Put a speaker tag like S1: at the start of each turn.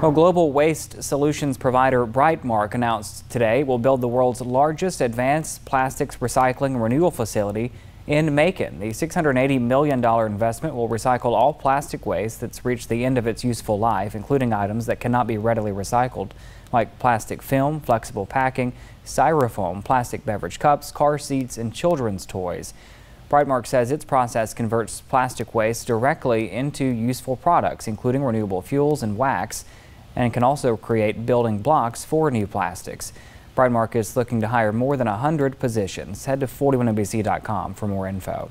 S1: Well, global waste solutions provider Brightmark announced today will build the world's largest advanced plastics recycling and renewal facility in Macon. The $680 million investment will recycle all plastic waste that's reached the end of its useful life, including items that cannot be readily recycled, like plastic film, flexible packing, styrofoam, plastic beverage cups, car seats, and children's toys. Brightmark says its process converts plastic waste directly into useful products, including renewable fuels and wax and can also create building blocks for new plastics. Pride Mark is looking to hire more than 100 positions. Head to 41NBC.com for more info.